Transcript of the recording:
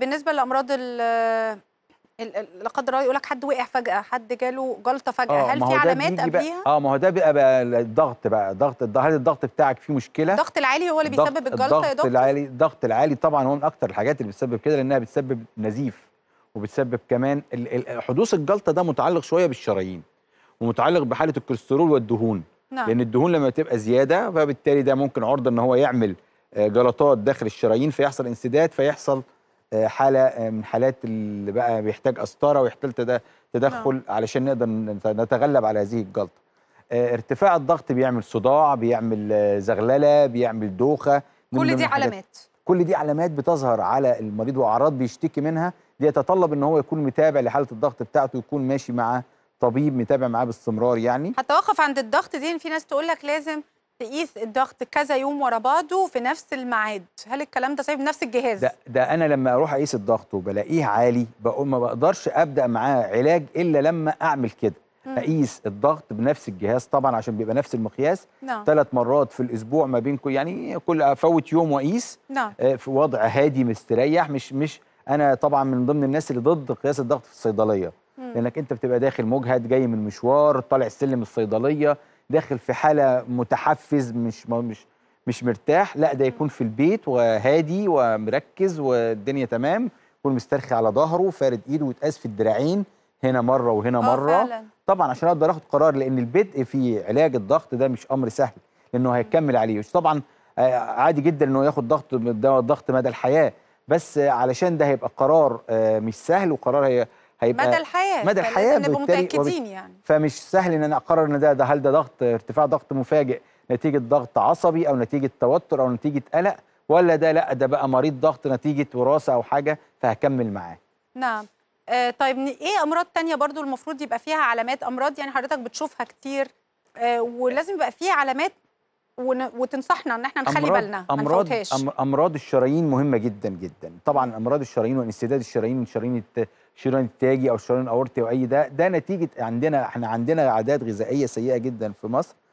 بالنسبه لامراض لا قدر الله يقول لك حد وقع فجاه حد جاله جلطه فجاه آه، هل في علامات قبليها اه ما هو ده بيبقى بقى الضغط بقى ضغط هل الضغط بتاعك فيه مشكله الضغط العالي هو اللي بيسبب الجلطه يا دكتور الضغط العالي الضغط العالي طبعا هو من اكتر الحاجات اللي بتسبب كده لانها بتسبب نزيف وبتسبب كمان حدوث الجلطه ده متعلق شويه بالشرايين ومتعلق بحاله الكوليسترول والدهون نعم. لان الدهون لما بتبقى زياده فبالتالي ده ممكن عرضه ان هو يعمل آه، جلطات داخل الشرايين فيحصل انسداد فيحصل حاله آه، من حالات اللي بقى بيحتاج قسطره ويحتاج تدخل نعم. علشان نقدر نتغلب على هذه الجلطه آه، ارتفاع الضغط بيعمل صداع بيعمل آه، زغلله بيعمل دوخه كل دي علامات كل دي علامات بتظهر على المريض واعراض بيشتكي منها بيتطلب ان هو يكون متابع لحاله الضغط بتاعته يكون ماشي مع طبيب متابع معاه باستمرار يعني هتوقف عند الضغط دي في ناس تقول لك لازم تقيس الضغط كذا يوم ورا بعضه في نفس الميعاد هل الكلام ده صحيح بنفس الجهاز ده, ده انا لما اروح اقيس الضغط وبلاقيه عالي بقول ما بقدرش ابدا معاه علاج الا لما اعمل كده مم. اقيس الضغط بنفس الجهاز طبعا عشان بيبقى نفس المقياس نعم. ثلاث مرات في الاسبوع ما بين كل يعني كل افوت يوم واقيس نعم. آه، في وضع هادي مستريح مش مش انا طبعا من ضمن الناس اللي ضد قياس الضغط في الصيدليه مم. لانك انت بتبقى داخل مجهد جاي من مشوار طالع السلم الصيدليه داخل في حاله متحفز مش مش مش مرتاح لا ده يكون في البيت وهادي ومركز والدنيا تمام يكون مسترخي على ظهره فارد ايده ويتقاس في الدراعين هنا مره وهنا آه، مره فعلا. طبعا عشان اقدر اخد قرار لان البدء في علاج الضغط ده مش امر سهل لانه هيكمل عليه طبعا آه، عادي جدا انه ياخد ضغط دواء الضغط مدى الحياه بس علشان ده هيبقى قرار آه، مش سهل وقرار هي هيبقى مدى الحياه مدى الحياه بالتالي متاكدين يعني فمش سهل ان انا اقرر ان ده, ده هل ده ضغط ارتفاع ضغط مفاجئ نتيجه ضغط عصبي او نتيجه توتر او نتيجه قلق ولا ده لا ده بقى مريض ضغط نتيجه وراثه او حاجه فهكمل معاه نعم آه طيب ايه امراض تانية برضو المفروض يبقى فيها علامات امراض يعني حضرتك بتشوفها كتير آه ولازم يبقى فيه علامات وتنصحنا ان احنا نخلي أمراض بالنا امراض امراض الشرايين مهمه جدا جدا طبعا امراض الشرايين وانسداد الشرايين من شرايين التاجي او الشرايين الاورطي او اي ده ده نتيجه عندنا احنا عندنا عادات غذائيه سيئه جدا في مصر